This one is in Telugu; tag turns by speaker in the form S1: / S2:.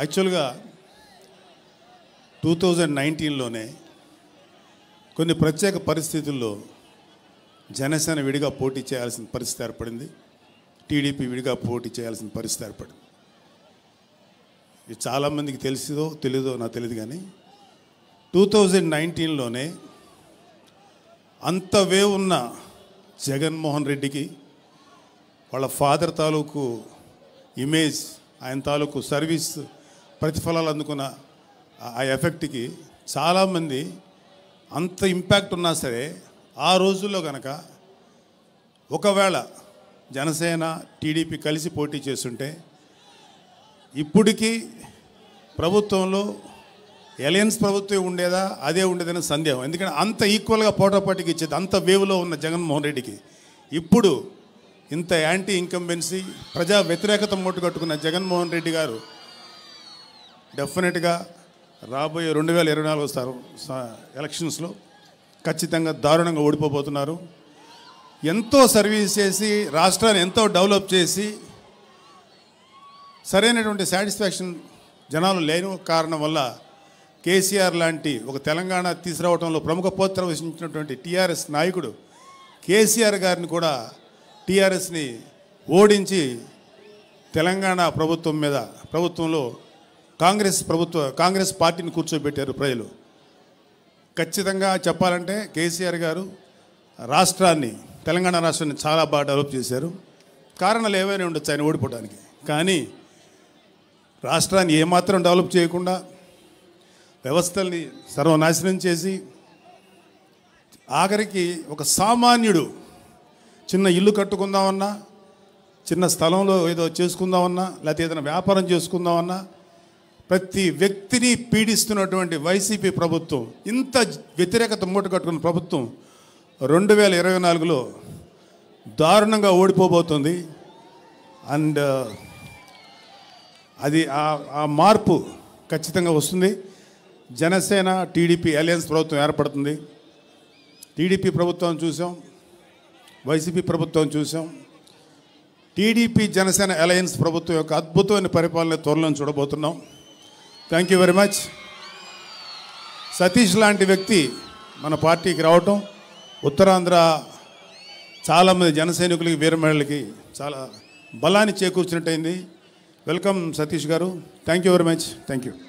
S1: యాక్చువల్గా టూ థౌజండ్ నైన్టీన్లోనే కొన్ని ప్రత్యేక పరిస్థితుల్లో జనసేన విడిగా పోటీ చేయాల్సిన పరిస్థితి ఏర్పడింది టీడీపీ విడిగా పోటీ చేయాల్సిన పరిస్థితి ఏర్పడింది ఇది చాలామందికి తెలిసిదో తెలీదో నాకు తెలియదు కానీ టూ థౌజండ్ నైన్టీన్లోనే అంత వే ఉన్న జగన్మోహన్ రెడ్డికి వాళ్ళ ఫాదర్ తాలూకు ఇమేజ్ ఆయన తాలూకు సర్వీస్ ప్రతిఫలాలు అందుకున్న ఆ ఎఫెక్ట్కి చాలామంది అంత ఇంపాక్ట్ ఉన్నా సరే ఆ రోజుల్లో కనుక ఒకవేళ జనసేన టీడీపీ కలిసి పోటీ చేస్తుంటే ఇప్పటికీ ప్రభుత్వంలో ఎలయన్స్ ప్రభుత్వం ఉండేదా అదే ఉండేదని సందేహం ఎందుకంటే అంత ఈక్వల్గా పోటపాటికి ఇచ్చేది అంత వేవ్లో ఉన్న జగన్మోహన్ రెడ్డికి ఇప్పుడు ఇంత యాంటీ ఇన్కంబెన్సీ ప్రజా వ్యతిరేకత మొట్టుకట్టుకున్న జగన్మోహన్ రెడ్డి గారు డెఫినెట్గా రాబోయే రెండు వేల ఇరవై నాలుగు సార్ ఎలక్షన్స్లో ఖచ్చితంగా దారుణంగా ఓడిపోబోతున్నారు ఎంతో సర్వీస్ చేసి రాష్ట్రాన్ని ఎంతో డెవలప్ చేసి సరైనటువంటి సాటిస్ఫాక్షన్ జనాలు లేని కారణం వల్ల కేసీఆర్ లాంటి ఒక తెలంగాణ తీసుకురావడంలో ప్రముఖ పోత్ర వహించినటువంటి టీఆర్ఎస్ నాయకుడు కేసీఆర్ గారిని కూడా టీఆర్ఎస్ని ఓడించి తెలంగాణ ప్రభుత్వం మీద ప్రభుత్వంలో కాంగ్రెస్ ప్రభుత్వ కాంగ్రెస్ పార్టీని కూర్చోబెట్టారు ప్రజలు ఖచ్చితంగా చెప్పాలంటే కేసీఆర్ గారు రాష్ట్రాన్ని తెలంగాణ రాష్ట్రాన్ని చాలా బాగా డెవలప్ చేశారు కారణాలు ఏమైనా ఉండొచ్చు ఆయన ఓడిపోవడానికి కానీ రాష్ట్రాన్ని ఏమాత్రం డెవలప్ చేయకుండా వ్యవస్థల్ని సర్వనాశనం చేసి ఆఖరికి ఒక సామాన్యుడు చిన్న ఇల్లు కట్టుకుందామన్నా చిన్న స్థలంలో ఏదో చేసుకుందామన్నా లేకపోతే ఏదైనా వ్యాపారం చేసుకుందామన్నా ప్రతి వ్యక్తిని పీడిస్తున్నటువంటి వైసీపీ ప్రభుత్వం ఇంత వ్యతిరేకత మూట కట్టుకున్న ప్రభుత్వం రెండు వేల ఇరవై నాలుగులో దారుణంగా ఓడిపోబోతుంది అండ్ అది ఆ మార్పు ఖచ్చితంగా వస్తుంది జనసేన టీడీపీ అలయన్స్ ప్రభుత్వం ఏర్పడుతుంది టీడీపీ ప్రభుత్వం చూసాం వైసీపీ ప్రభుత్వం చూసాం టీడీపీ జనసేన అలయన్స్ ప్రభుత్వం యొక్క అద్భుతమైన పరిపాలన త్వరలో చూడబోతున్నాం thank you very much Satish లాంటి వ్యక్తి మన పార్టీకి రావటం ఉత్తరాంధ్ర చాలామంది జనసైనికులకి వీరమహిళలకి చాలా బలాన్ని చేకూర్చినట్టయింది welcome Satish garu thank you very much thank you